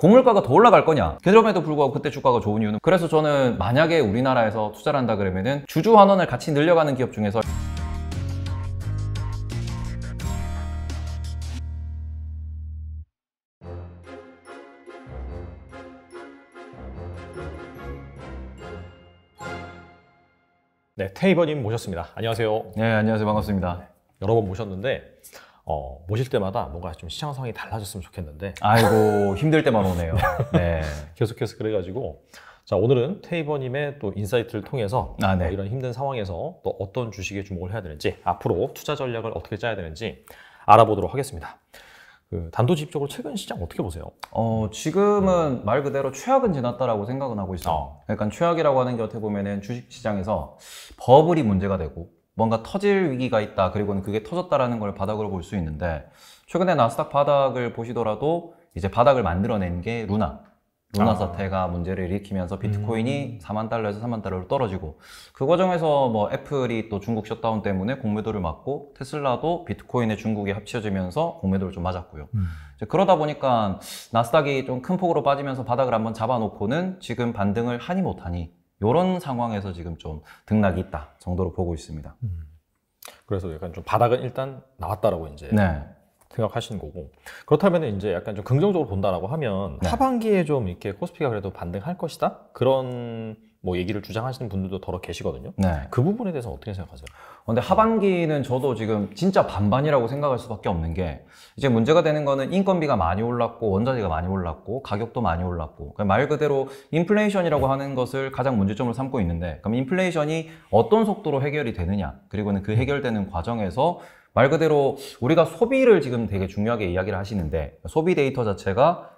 공물가가더 올라갈 거냐 그럼에도 불구하고 그때 주가가 좋은 이유는 그래서 저는 만약에 우리나라에서 투자를 한다 그러면은 주주 환원을 같이 늘려가는 기업 중에서 네, 테이버님 모셨습니다. 안녕하세요. 네, 안녕하세요. 반갑습니다. 네, 여러 번 모셨는데 어, 모실 때마다 뭔가 좀 시장 상황이 달라졌으면 좋겠는데. 아이고 힘들 때만 오네요. 네. 네. 계속해서 그래가지고 자 오늘은 테이버님의 또 인사이트를 통해서 아, 네. 어, 이런 힘든 상황에서 또 어떤 주식에 주목을 해야 되는지 앞으로 투자 전략을 어떻게 짜야 되는지 알아보도록 하겠습니다. 그 단도직입적으로 최근 시장 어떻게 보세요? 어, 지금은 음. 말 그대로 최악은 지났다라고 생각은 하고 있어요. 어. 그러 최악이라고 하는 게 어떻게 보면은 주식 시장에서 버블이 문제가 되고 뭔가 터질 위기가 있다. 그리고는 그게 터졌다라는 걸 바닥으로 볼 수 있는데 최근에 나스닥 바닥을 보시더라도 이제 바닥을 만들어낸 게 루나. 루나 아. 사태가 문제를 일으키면서 비트코인이 음. 4만 달러에서 3만 달러로 떨어지고 그 과정에서 뭐 애플이 또 중국 셧다운 때문에 공매도를 맞고 테슬라도 비트코인에 중국이 합쳐지면서 공매도를 좀 맞았고요. 음. 그러다 보니까 나스닥이 좀 큰 폭으로 빠지면서 바닥을 한번 잡아놓고는 지금 반등을 하니 못하니 이런 상황에서 지금 좀 등락이 있다 정도로 보고 있습니다. 음. 그래서 약간 좀 바닥은 일단 나왔다라고 이제 네. 생각하시는 거고 그렇다면 이제 약간 좀 긍정적으로 본다라고 하면 네. 하반기에 좀 이렇게 코스피가 그래도 반등할 것이다 그런 뭐 얘기를 주장하시는 분들도 더러 계시거든요. 네. 그 부분에 대해서 어떻게 생각하세요? 어, 근데 하반기는 저도 지금 진짜 반반이라고 생각할 수밖에 없는 게 이제 문제가 되는 거는 인건비가 많이 올랐고 원자재가 많이 올랐고 가격도 많이 올랐고 그러니까 말 그대로 인플레이션이라고 하는 것을 가장 문제점으로 삼고 있는데 그럼 인플레이션이 어떤 속도로 해결이 되느냐 그리고는 그 해결되는 과정에서 말 그대로 우리가 소비를 지금 되게 중요하게 이야기를 하시는데 소비 데이터 자체가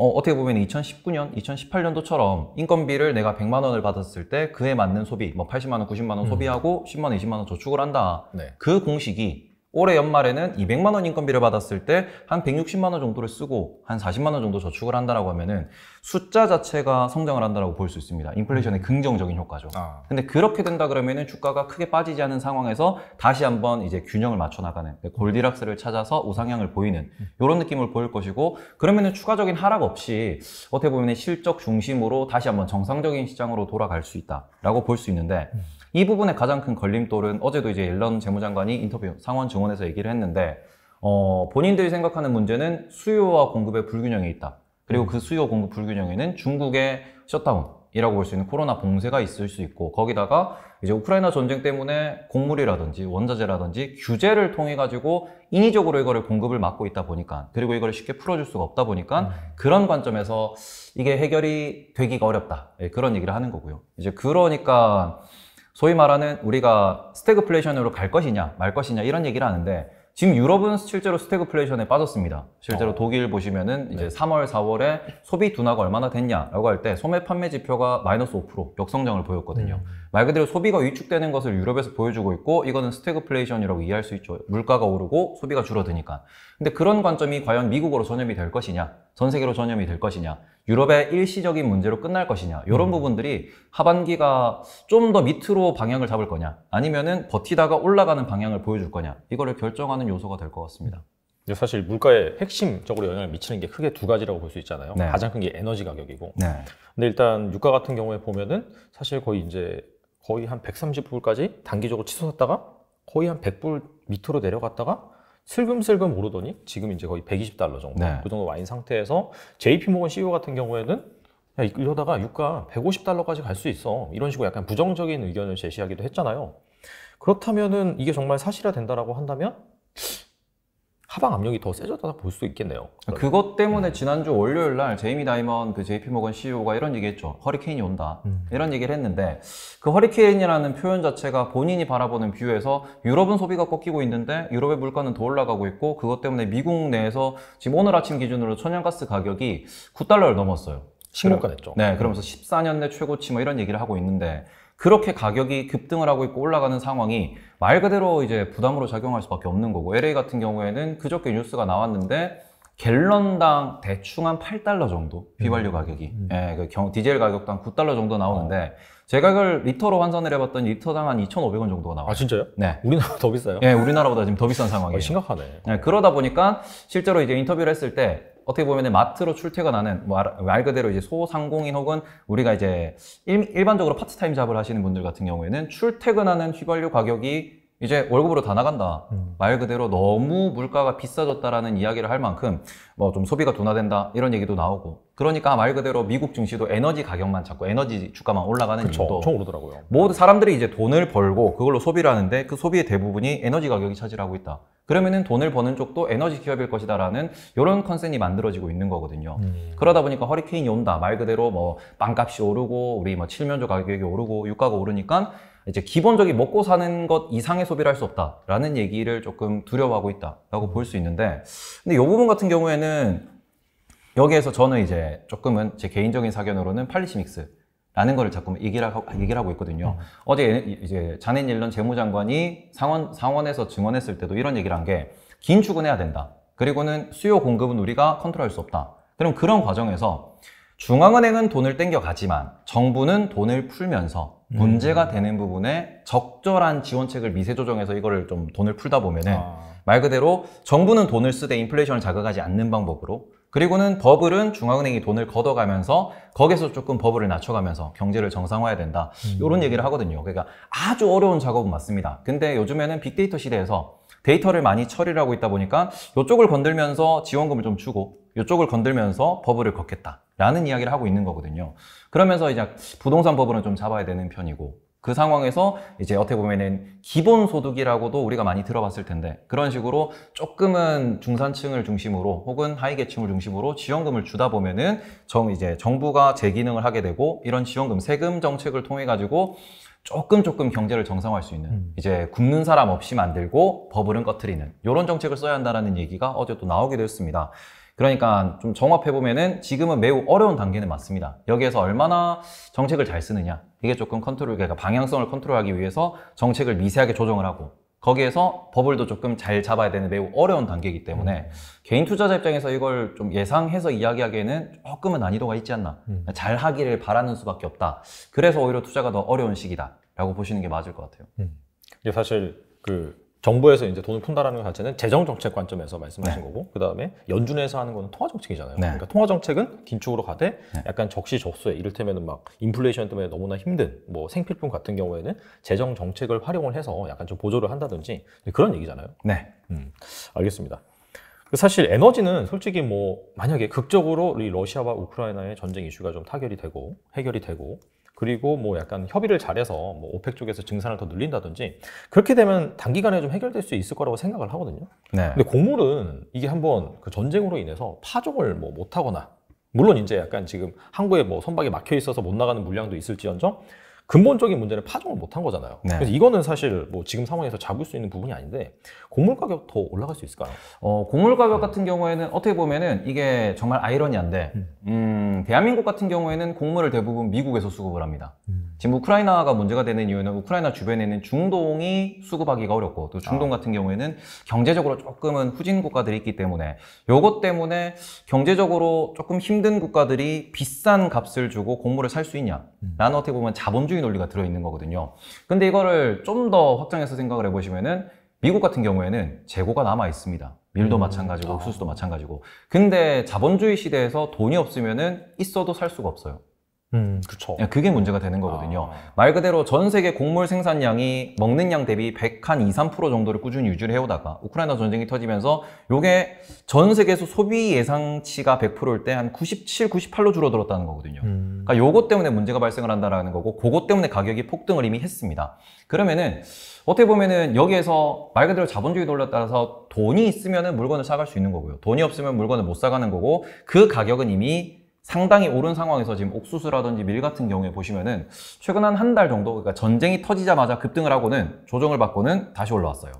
어, 어떻게 보면 2019년, 2018년도처럼 인건비를 내가 100만 원을 받았을 때 그에 맞는 소비, 뭐 80만 원, 90만 원 소비하고 음. 10만 원, 20만 원 저축을 한다. 네. 그 공식이 올해 연말에는 200만 원 인건비를 받았을 때 한 160만 원 정도를 쓰고 한 40만 원 정도 저축을 한다라고 하면은 숫자 자체가 성장을 한다라고 볼 수 있습니다. 인플레이션의 음. 긍정적인 효과죠. 아. 근데 그렇게 된다 그러면은 주가가 크게 빠지지 않은 상황에서 다시 한번 이제 균형을 맞춰 나가는 네, 골디락스를 찾아서 우상향을 보이는 이런 음. 느낌을 보일 것이고 그러면은 추가적인 하락 없이 어떻게 보면 실적 중심으로 다시 한번 정상적인 시장으로 돌아갈 수 있다라고 볼 수 있는데 음. 이 부분에 가장 큰 걸림돌은 어제도 이제 옐런 재무장관이 인터뷰 상원 증언에서 얘기를 했는데 어, 본인들이 생각하는 문제는 수요와 공급의 불균형이 있다. 그리고 그 수요 공급 불균형에는 중국의 셧다운이라고 볼 수 있는 코로나 봉쇄가 있을 수 있고 거기다가 이제 우크라이나 전쟁 때문에 곡물이라든지 원자재라든지 규제를 통해 가지고 인위적으로 이거를 공급을 막고 있다 보니까 그리고 이거를 쉽게 풀어줄 수가 없다 보니까 음. 그런 관점에서 이게 해결이 되기가 어렵다 예, 그런 얘기를 하는 거고요. 이제 그러니까. 소위 말하는 우리가 스태그플레이션으로 갈 것이냐 말 것이냐 이런 얘기를 하는데 지금 유럽은 실제로 스태그플레이션에 빠졌습니다. 실제로 어. 독일 보시면은 이제 네. 3월, 4월에 소비 둔화가 얼마나 됐냐라고 할 때 소매 판매 지표가 마이너스 5% 역성장을 보였거든요. 음. 말 그대로 소비가 위축되는 것을 유럽에서 보여주고 있고 이거는 스태그플레이션이라고 이해할 수 있죠. 물가가 오르고 소비가 줄어드니까. 근데 그런 관점이 과연 미국으로 전염이 될 것이냐, 전 세계로 전염이 될 것이냐, 유럽의 일시적인 문제로 끝날 것이냐 이런 음. 부분들이 하반기가 좀 더 밑으로 방향을 잡을 거냐, 아니면은 버티다가 올라가는 방향을 보여줄 거냐 이거를 결정하는 요소가 될 것 같습니다. 사실 물가에 핵심적으로 영향을 미치는 게 크게 두 가지라고 볼 수 있잖아요. 네. 가장 큰 게 에너지 가격이고. 네. 근데 일단 유가 같은 경우에 보면은 사실 거의 이제 거의 한 130불까지 단기적으로 치솟았다가 거의 한 100불 밑으로 내려갔다가 슬금슬금 오르더니 지금 이제 거의 120달러 정도 네. 그 정도 와인 상태에서 JP 모건 CEO 같은 경우에는 야, 이러다가 유가 150달러까지 갈 수 있어 이런 식으로 약간 부정적인 의견을 제시하기도 했잖아요. 그렇다면은 이게 정말 사실화 된다라고 한다면 하방 압력이 더 세졌다 고볼 수 있겠네요. 그러면. 아, 그것 때문에 음. 지난주 월요일 날 제이미 다이먼 그 JP 모건 CEO가 이런 얘기했죠. 허리케인이 온다 음. 이런 얘기를 했는데 그 허리케인이라는 표현 자체가 본인이 바라보는 뷰에서 유럽은 소비가 꺾이고 있는데 유럽의 물가는 더 올라가고 있고 그것 때문에 미국 내에서 지금 오늘 아침 기준으로 천연가스 가격이 9달러를 넘었어요. 신고가 됐죠. 네, 그러면서 14년 내 최고치 뭐 이런 얘기를 하고 있는데 그렇게 가격이 급등을 하고 있고 올라가는 상황이 말 그대로 이제 부담으로 작용할 수밖에 없는 거고 LA 같은 경우에는 그저께 뉴스가 나왔는데 갤런당 대충 한 8달러 정도 비발유 음. 가격이 음. 예, 그 경, 디젤 가격당 9달러 정도 나오는데 어. 제 가격을 리터로 환산을 해봤더니 리터당 한 2,500원 정도가 나와요. 아 진짜요? 네. 우리나라 더 비싸요? 네, 우리나라보다 지금 더 비싼 상황이에요. 아, 심각하네. 네, 그러다 보니까 실제로 이제 인터뷰를 했을 때 어떻게 보면 마트로 출퇴근하는 뭐말 그대로 이제 소상공인 혹은 우리가 이제 일, 반적으로 파트타임 잡을 하시는 분들 같은 경우에는 출퇴근하는 휘발유 가격이 이제 월급으로 다 나간다. 음. 말 그대로 너무 물가가 비싸졌다라는 이야기를 할 만큼 뭐 좀 소비가 둔화된다 이런 얘기도 나오고 그러니까 말 그대로 미국 증시도 에너지 가격만 자꾸 에너지 주가만 올라가는 그쵸, 이유도 엄청 오르더라고요. 모든 사람들이 이제 돈을 벌고 그걸로 소비를 하는데 그 소비의 대부분이 에너지 가격이 차지하고 있다. 그러면은 돈을 버는 쪽도 에너지 기업일 것이다라는 이런 컨셉이 만들어지고 있는 거거든요. 음. 그러다 보니까 허리케인이 온다. 말 그대로 뭐 빵값이 오르고 우리 뭐 칠면조 가격이 오르고 유가가 오르니까 이제 기본적인 먹고 사는 것 이상의 소비를 할 수 없다라는 얘기를 조금 두려워하고 있다라고 볼 수 있는데 근데 이 부분 같은 경우에는 여기에서 저는 이제 조금은 제 개인적인 사견으로는 팔리시믹스 라는 거를 자꾸 얘기를, 하, 얘기를 하고 있거든요. 음. 어제 이제 자넷 일론 재무장관이 상원, 상원에서 증언했을 때도 이런 얘기를 한 게긴축은해야 된다. 그리고는 수요 공급은 우리가 컨트롤할 수 없다. 그럼 그런 과정에서 중앙은행은 돈을 땡겨가지만 정부는 돈을 풀면서 음. 문제가 되는 부분에 적절한 지원책을 미세 조정해서 이거를 좀 돈을 풀다 보면은 아. 말 그대로 정부는 돈을 쓰되 인플레이션을 자극하지 않는 방법으로 그리고는 버블은 중앙은행이 돈을 걷어가면서 거기서 조금 버블을 낮춰가면서 경제를 정상화해야 된다 이런 음. 얘기를 하거든요 그러니까 아주 어려운 작업은 맞습니다 근데 요즘에는 빅데이터 시대에서 데이터를 많이 처리를 하고 있다 보니까 이쪽을 건들면서 지원금을 좀 주고 이쪽을 건들면서 버블을 걷겠다 라는 이야기를 하고 있는 거거든요. 그러면서 이제 부동산 버블은 좀 잡아야 되는 편이고 그 상황에서 이제 어떻게 보면은 기본 소득이라고도 우리가 많이 들어봤을 텐데 그런 식으로 조금은 중산층을 중심으로 혹은 하위계층을 중심으로 지원금을 주다 보면은 정 이제 정부가 재기능을 하게 되고 이런 지원금 세금 정책을 통해 가지고 조금 조금 경제를 정상화할 수 있는 음. 이제 굶는 사람 없이 만들고 버블은 꺼트리는 이런 정책을 써야 한다는 얘기가 어제 또 나오기도 했습니다. 그러니까 좀 정합해 보면은 지금은 매우 어려운 단계는 맞습니다. 여기에서 얼마나 정책을 잘 쓰느냐 이게 조금 컨트롤 그러니까 방향성을 컨트롤하기 위해서 정책을 미세하게 조정을 하고 거기에서 버블도 조금 잘 잡아야 되는 매우 어려운 단계이기 때문에 음. 개인 투자자 입장에서 이걸 좀 예상해서 이야기하기에는 조금은 난이도가 있지 않나 음. 잘 하기를 바라는 수밖에 없다 그래서 오히려 투자가 더 어려운 시기다 라고 보시는 게 맞을 것 같아요 음. 이게 사실 그 정부에서 이제 돈을 푼다라는 것 자체는 재정 정책 관점에서 말씀하신 네. 거고 그 다음에 연준에서 하는 거는 통화 정책이잖아요. 네. 그러니까 통화 정책은 긴축으로 가되 네. 약간 적시적소에 이를테면은 막 인플레이션 때문에 너무나 힘든 뭐 생필품 같은 경우에는 재정 정책을 활용을 해서 약간 좀 보조를 한다든지 그런 얘기잖아요. 네, 음, 알겠습니다. 사실 에너지는 솔직히 뭐 만약에 극적으로 이 러시아와 우크라이나의 전쟁 이슈가 좀 타결이 되고 해결이 되고 그리고 뭐 약간 협의를 잘해서 뭐 오펙 쪽에서 증산을 더 늘린다든지 그렇게 되면 단기간에 좀 해결될 수 있을 거라고 생각을 하거든요. 네. 근데 곡물은 이게 한번 그 전쟁으로 인해서 파종을 뭐 못하거나 물론 이제 약간 지금 항구에 뭐 선박이 막혀 있어서 못 나가는 물량도 있을지언정 근본적인 문제를 파종을 못한 거잖아요. 네. 그래서 이거는 사실 뭐 지금 상황에서 잡을 수 있는 부분이 아닌데 곡물 가격 더 올라갈 수 있을까요? 어, 곡물 가격 같은 경우에는 어떻게 보면은 이게 정말 아이러니한데 음, 음 대한민국 같은 경우에는 곡물을 대부분 미국에서 수급을 합니다. 음. 지금 우크라이나가 문제가 되는 이유는 우크라이나 주변에 는 중동이 수급하기가 어렵고 또 중동 아. 같은 경우에는 경제적으로 조금은 후진 국가들이 있기 때문에 요것 때문에 경제적으로 조금 힘든 국가들이 비싼 값을 주고 곡물을 살 수 있냐? 라는 음. 어떻게 보면 자본주의 민주의 논리가 들어있는 거거든요. 근데 이거를 좀 더 확장해서 생각을 해보시면은 미국 같은 경우에는 재고가 남아 있습니다. 밀도 음. 마찬가지고 아. 옥수수도 마찬가지고. 근데 자본주의 시대에서 돈이 없으면은 있어도 살 수가 없어요. 음, 그쵸. 그게 문제가 되는 아. 거거든요. 아. 말 그대로 전 세계 곡물 생산량이 먹는 양 대비 100 한 2, 3% 정도를 꾸준히 유지를 해오다가 우크라이나 전쟁이 터지면서 요게 전 세계에서 소비 예상치가 100%일 때 한 97, 98로 줄어들었다는 거거든요. 음. 그러니까 요것 때문에 문제가 발생을 한다라는 거고 그것 때문에 가격이 폭등을 이미 했습니다. 그러면은 어떻게 보면은 여기에서 말 그대로 자본주의 논리에 따라서 돈이 있으면은 물건을 사갈 수 있는 거고요. 돈이 없으면 물건을 못 사가는 거고 그 가격은 이미 상당히 오른 상황에서 지금 옥수수라든지 밀 같은 경우에 보시면은 최근 한 한 달 정도 그러니까 전쟁이 터지자마자 급등을 하고는 조정을 받고는 다시 올라왔어요.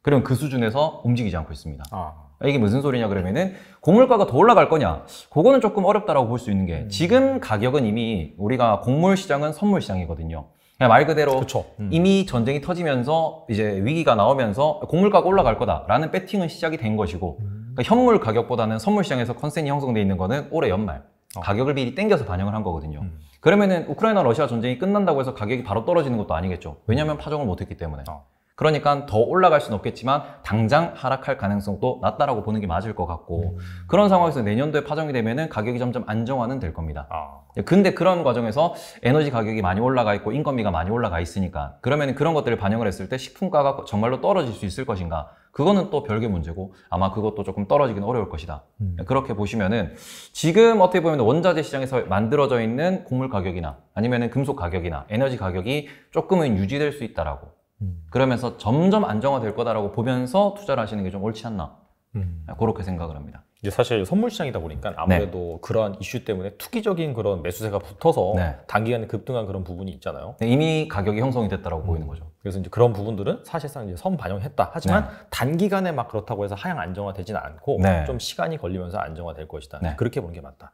그럼 그 수준에서 움직이지 않고 있습니다. 아. 아 이게 무슨 소리냐 그러면은 곡물가가 더 올라갈 거냐? 그거는 조금 어렵다라고 볼 수 있는 게 음. 지금 가격은 이미 우리가 곡물 시장은 선물 시장이거든요. 그냥 말 그대로 음. 이미 전쟁이 터지면서 이제 위기가 나오면서 곡물가가 올라갈 거다라는 배팅은 시작이 된 것이고 음. 그러니까 현물 가격보다는 선물 시장에서 컨센이 형성돼 있는 거는 올해 연말 어. 가격을 미리 땡겨서 반영을 한 거거든요. 음. 그러면은 우크라이나 러시아 전쟁이 끝난다고 해서 가격이 바로 떨어지는 것도 아니겠죠. 왜냐하면 음. 파종을 못했기 때문에. 어. 그러니까 더 올라갈 수는 없겠지만 당장 하락할 가능성도 낮다라고 보는 게 맞을 것 같고 음. 그런 상황에서 내년도에 파종이 되면은 가격이 점점 안정화는 될 겁니다. 아. 근데 그런 과정에서 에너지 가격이 많이 올라가 있고 인건비가 많이 올라가 있으니까 그러면 그런 것들을 반영을 했을 때 식품가가 정말로 떨어질 수 있을 것인가? 그거는 또 별개 문제고 아마 그것도 조금 떨어지긴 어려울 것이다. 음. 그렇게 보시면은 지금 어떻게 보면 원자재 시장에서 만들어져 있는 곡물 가격이나 아니면은 금속 가격이나 에너지 가격이 조금은 유지될 수 있다라고 음. 그러면서 점점 안정화될 거다라고 보면서 투자를 하시는 게 좀 옳지 않나 음. 그렇게 생각을 합니다. 이제 사실 선물 시장이다 보니까 아무래도 네. 그러한 이슈 때문에 투기적인 그런 매수세가 붙어서 네. 단기간에 급등한 그런 부분이 있잖아요. 네, 이미 가격이 형성이 됐다라고 음. 보이는 거죠. 그래서 이제 그런 부분들은 사실상 이제 선 반영했다. 하지만 네. 단기간에 막 그렇다고 해서 하향 안정화되진 않고 네. 좀 시간이 걸리면서 안정화될 것이다. 네. 그렇게 보는 게 맞다.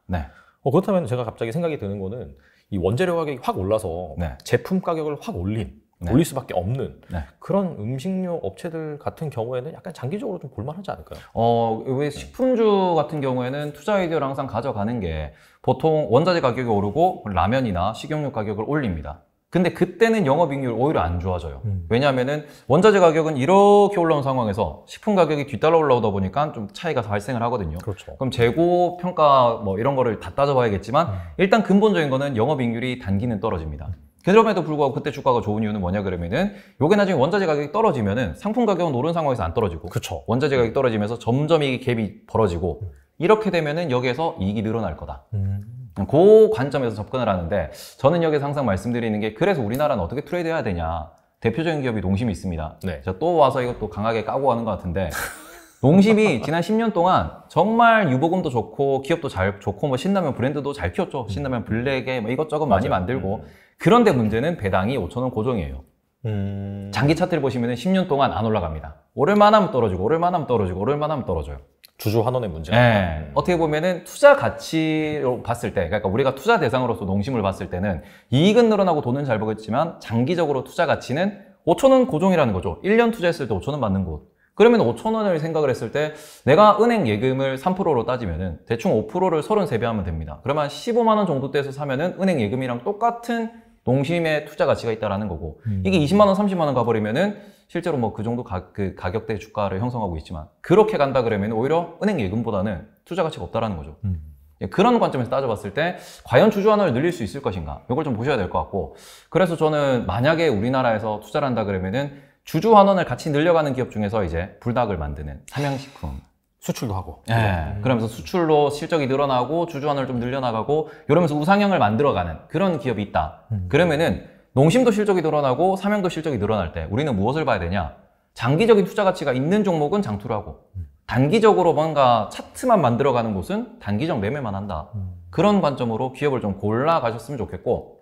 어, 그렇다면 제가 갑자기 생각이 드는 거는 이 원재료 가격이 확 올라서 제품 가격을 확 올린 네. 올릴 수밖에 없는 네. 그런 음식료 업체들 같은 경우에는 약간 장기적으로 좀 볼만하지 않을까요? 어, 왜 식품주 같은 경우에는 투자 아이디어를 항상 가져가는 게 보통 원자재 가격이 오르고 라면이나 식용유 가격을 올립니다. 근데 그때는 영업이익률 오히려 안 좋아져요. 음. 왜냐하면 원자재 가격은 이렇게 올라온 상황에서 식품 가격이 뒤따라 올라오다 보니까 좀 차이가 발생을 하거든요. 그렇죠. 그럼 재고 평가 뭐 이런 거를 다 따져봐야겠지만 음. 일단 근본적인 거는 영업이익률이 단기는 떨어집니다. 그럼에도 불구하고 그때 주가가 좋은 이유는 뭐냐 그러면은 요게 나중에 원자재 가격이 떨어지면은 상품 가격은 오른 상황에서 안 떨어지고 그쵸. 원자재 가격이 떨어지면서 점점 이 갭이 벌어지고 음. 이렇게 되면은 여기에서 이익이 늘어날 거다. 음. 그 관점에서 접근을 하는데 저는 여기서 항상 말씀드리는 게 그래서 우리나라는 어떻게 트레이드 해야 되냐. 대표적인 기업이 농심이 있습니다. 네. 저또 와서 이것도 강하게 까고 하는것 같은데 농심이 지난 10년 동안 정말 유보금도 좋고 기업도 잘 좋고 뭐 신라면 브랜드도 잘 키웠죠. 음. 신라면 블랙에 뭐 이것저것 많이 맞아요. 만들고 음. 그런데 문제는 배당이 5천원 고정이에요. 음... 장기 차트를 보시면 10년 동안 안 올라갑니다. 오를만 하면 떨어지고 오를만 하면 떨어지고 오를만 하면 떨어져요. 주주 환원의 문제. 네. 음. 어떻게 보면은 투자 가치로 봤을 때, 그러니까 우리가 투자 대상으로서 농심을 봤을 때는 이익은 늘어나고 돈은 잘 벌겠지만 장기적으로 투자 가치는 5천 원 고정이라는 거죠. 1년 투자했을 때 5천 원 받는 곳. 그러면 5천원을 생각을 했을 때 내가 은행 예금을 3%로 따지면 은 대충 5%를 33배 하면 됩니다. 그러면 15만원 정도 돼서 사면 은 은행 예금이랑 똑같은 농심의 투자 가치가 있다는 라 거고 음. 이게 20만원, 30만원 가버리면 은 실제로 뭐 그 정도 가, 그 가격대 주가를 형성하고 있지만 그렇게 간다 그러면 오히려 은행 예금보다는 투자 가치가 없다는 라 거죠. 음. 예, 그런 관점에서 따져봤을 때 과연 주주 환원을 늘릴 수 있을 것인가 이걸 좀 보셔야 될 것 같고 그래서 저는 만약에 우리나라에서 투자를 한다 그러면은 주주 환원을 같이 늘려가는 기업 중에서 이제 불닭을 만드는 삼양식품 수출도 하고. 예. 네. 음. 그러면서 수출로 실적이 늘어나고 주주환을 원좀 늘려나가고 이러면서 우상향을 만들어가는 그런 기업이 있다. 음. 그러면은 농심도 실적이 늘어나고 삼양도 실적이 늘어날 때 우리는 무엇을 봐야 되냐? 장기적인 투자 가치가 있는 종목은 장투를 하고 음. 단기적으로 뭔가 차트만 만들어가는 곳은 단기적 매매만 한다. 음. 그런 관점으로 기업을 좀 골라 가셨으면 좋겠고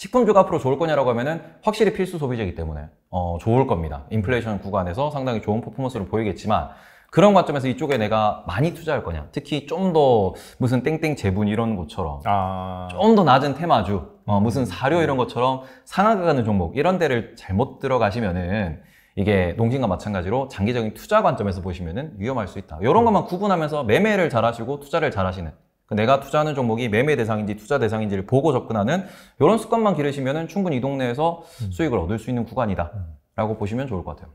식품주가 앞으로 좋을 거냐라고 하면은 확실히 필수 소비재이기 때문에 어, 좋을 겁니다. 인플레이션 구간에서 상당히 좋은 퍼포먼스를 보이겠지만 그런 관점에서 이쪽에 내가 많이 투자할 거냐 특히 좀 더 무슨 땡땡 재분 이런 것처럼 아... 좀 더 낮은 테마주 어, 무슨 사료 이런 네. 것처럼 상하가 가는 종목 이런 데를 잘못 들어가시면은 이게 농진과 마찬가지로 장기적인 투자 관점에서 보시면은 위험할 수 있다 이런 음. 것만 구분하면서 매매를 잘하시고 투자를 잘하시는 그 내가 투자하는 종목이 매매 대상인지 투자 대상인지를 보고 접근하는 이런 습관만 기르시면 충분히 이 동네에서 음. 수익을 얻을 수 있는 구간이다. 라고 음. 보시면 좋을 것 같아요.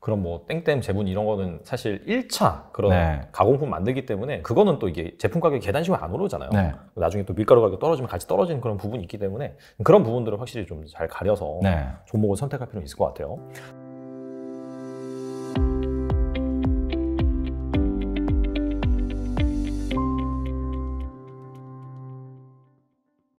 그럼 뭐 땡땡 제분 이런 거는 사실 1차 그런 네. 가공품 만들기 때문에 그거는 또 이게 제품 가격이 계단식으로 안 오르잖아요. 네. 나중에 또 밀가루 가격 떨어지면 같이 떨어지는 그런 부분이 있기 때문에 그런 부분들을 확실히 좀 잘 가려서 네. 종목을 선택할 필요는 있을 것 같아요.